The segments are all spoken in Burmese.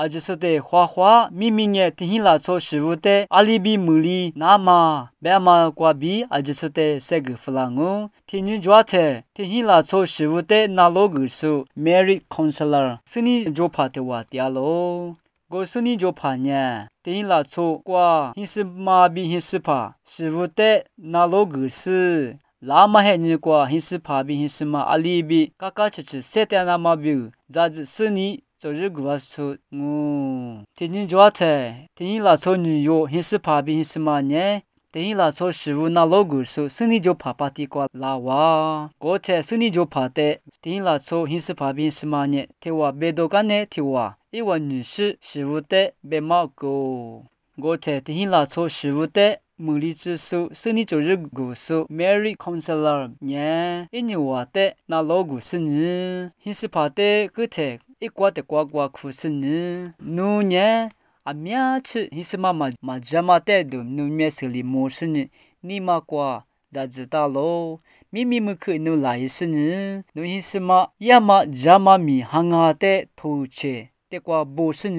အဂျစတဲ့ခွာခွာမိမိငယ်တဟင်လာဆိုရှိဝတဲ့အလီဘီမူလီနာမဘဲမာကွာဘီအဂျစတဲ့ဆက်ကဖလာငုံထင်းညွှွားတဲ့တဟင်လာဆိုရှိဝတဲ့နာလောဂူဆုမေရီကွန်ဆလာစနီဂျိုဖာတဝတရားလုံးကိုစနီဂျိုဖာညာတင်းလာချိုကွာဟင်းစမာဘီဟင်းစဖာရှိဝတဲ့နာလောဂူဆုလာမဟဲနီကွာဟင်းစဖာဘီဟင်းစမာအလီဘီကာကာချချစေတနာမဘီဇာဇစနီ走日古瓦苏，我天津抓菜，天津拉错女友，很是怕病，很是嘛呢？天津拉错食物那老古苏，生意就怕怕地瓜拉哇，国菜生意就怕的，天津拉错很是怕病，很是嘛呢？听话别多干呢，听话，因为女士食物的别冒狗，国菜天津拉错食物的。မူလီချဆုစနီချိုရဂုဆုမေရီကောင်ဆယ်လာညအညဝတဲ့နာလောဂုစနီဟိစဖာတဲ့ကုထေอีกว่าแต่กว่ากว่าคือสนนูเนี่ยအများချဟိစမမမဂျမတဲ့ဒုနုမြစလီမောစနနီမကွာဒါဇတာလောမိမိမခနုလာယစနနုဟိစမယမဂျမမီဟငါတဲ့ထူချေတကွာဘောစန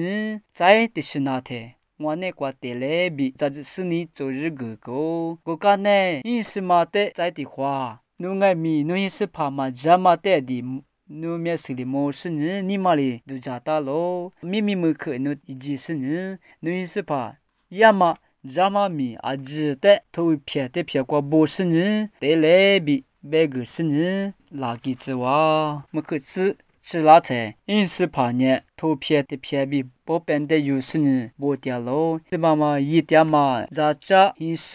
ဇိုင်းတရှနာတဲ့ငွားနဲ့ကွာတဲလေဘီဇာစနီချိုရဂကိုကိုကနဲ့ဟိစမတဲ့ဇိုက်တီခွာနုငိုင်မီနုဟိစဖာမဂျမတဲ့ဒီနုမြစီလီမောစနနိမလီဒူဂျာတာလောမိမိမခနုဂျီစနနုယစပါယမဂျာမမီအဂျီတဲ့ထူဖြဲတဲ့ဖြဲကွာဘောစနတဲလေဘီဘဲဂစနလာကီချဝါမခချချလာတဲ့အင်းစဖာညက်ထိုးဖြဲတဖြဲပြီးပေါ်ပန်တဲ့ယူစင်ဘိုတရလောဒီမမယီတယမဇာချဟင်းစ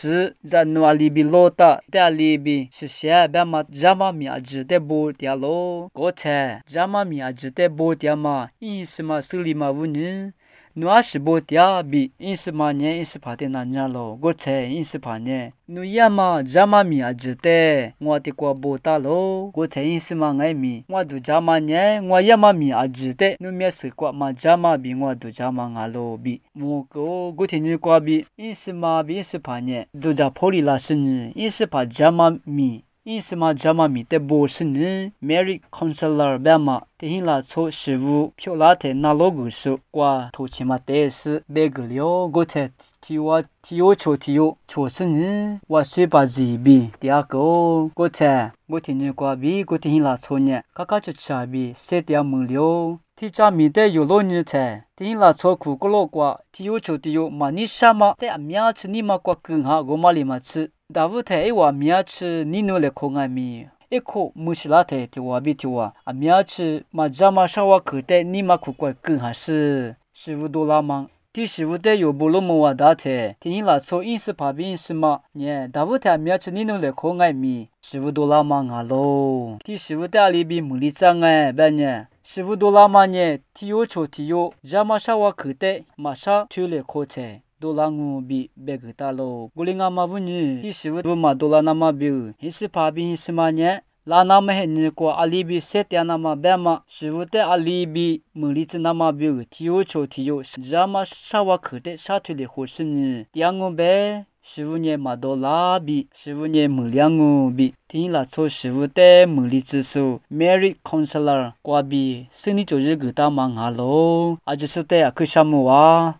ဇာနွာလီဘီလောတာတာလီဘီရှရှဲဘမဂျာမမီအဂျတဲ့ဘိုတရလောကိုထဲဂျာမမီအဂျတဲ့ဘိုတယမအင်းစမဆူလီမဝုန်နွားရှိဖို့တရားပြီးအင်းစမညဲအင်းစဖာတဲ့နာညာလောကိုချဲအင်းစဖာညဲနူရမဂျာမမီအဂျတဲ့ငွာတိကွာဘောတာလောကိုချဲအင်းစမငိုင်မီငွာဒူဂျာမညဲငွာရမမီအဂျတဲ့နူမြက်စကွာမဂျာမပြီးငွာဒူဂျာမငါလောပြီးမောကိုကိုတင်ကြီးကွာပြီးအင်းစမပြီးစဖာညဲဒူဂျာဖိုလီလာစင်အင်းစဖာဂျာမမီ in sima jama mi te bo sin mary counselor ba ma te hin la cho shivu phyo la the na lo gu su kwa tho chi ma te s be gu lyo go the ti wa ti yo cho ti yo cho sin wa sui ba ji bi tia ko go the go ti ni kwa bi go ti hin la cho nya ka ka cha cha bi se tia mu lyo 提家面对有老人才，听拉错苦个老瓜，提有就提有嘛，你什么在面吃你嘛瓜更好，我嘛里嘛吃，大乌台一话面吃你努力空爱米，一口木西拉台提话比提话，啊面吃嘛咱嘛啥话口袋你嘛苦瓜更合适，十五多拉忙。第十五代有部落莫瓦达特，听拉错饮食怕病是嘛？耶，大乌台面吃你努力空爱米，十五多拉忙啊喽。第十五代里比木里脏哎，半年。စီဗူဒိုလာမညေတီယိုချိုတီယိုဂျာမရှာဝခတဲ့မရှာထူလေခိုချေဒိုလာငူဘီဘက်ကတာလိုဂူလင်ငါမဝညီတီစီဗူဒိုမာဒိုလာနာမဘီဟိစဖာဘီစမညေ la namhe nyeku ali bi setya nama ba ma shivate ali bi muli ch na ma byu thiyo cho thiyo ja ma sa wa khote sa thile khosni tiango be shivune nye do la bi shivune muli angu bi tin la cho shivate muli ch su merry counselor kwa bi seni choje guta ma nga lo ajisate aksha mu wa